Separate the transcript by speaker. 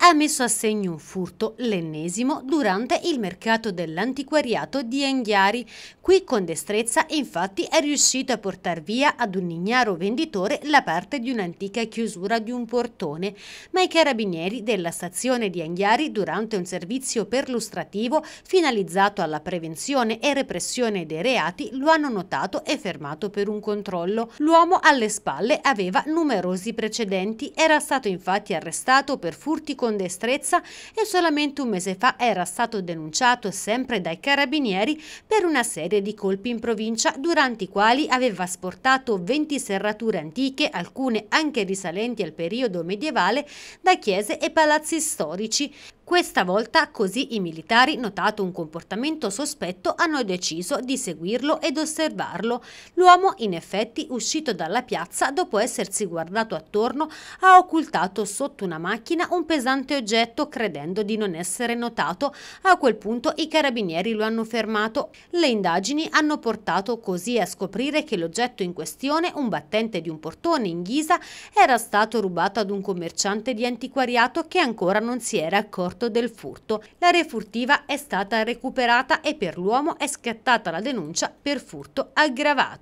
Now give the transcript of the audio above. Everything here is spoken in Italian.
Speaker 1: ha messo a segno un furto, l'ennesimo, durante il mercato dell'antiquariato di Enghiari. Qui con destrezza infatti è riuscito a portare via ad un ignaro venditore la parte di un'antica chiusura di un portone, ma i carabinieri della stazione di Enghiari durante un servizio perlustrativo finalizzato alla prevenzione e repressione dei reati lo hanno notato e fermato per un controllo. L'uomo alle spalle aveva numerosi precedenti, era stato infatti arrestato per furti con con destrezza e solamente un mese fa era stato denunciato sempre dai carabinieri per una serie di colpi in provincia durante i quali aveva sportato 20 serrature antiche, alcune anche risalenti al periodo medievale, da chiese e palazzi storici. Questa volta così i militari, notato un comportamento sospetto, hanno deciso di seguirlo ed osservarlo. L'uomo, in effetti, uscito dalla piazza dopo essersi guardato attorno, ha occultato sotto una macchina un pesante oggetto credendo di non essere notato. A quel punto i carabinieri lo hanno fermato. Le indagini hanno portato così a scoprire che l'oggetto in questione, un battente di un portone in ghisa, era stato rubato ad un commerciante di antiquariato che ancora non si era accorto rapporto del furto. L'area furtiva è stata recuperata e per l'uomo è scattata la denuncia per furto aggravato.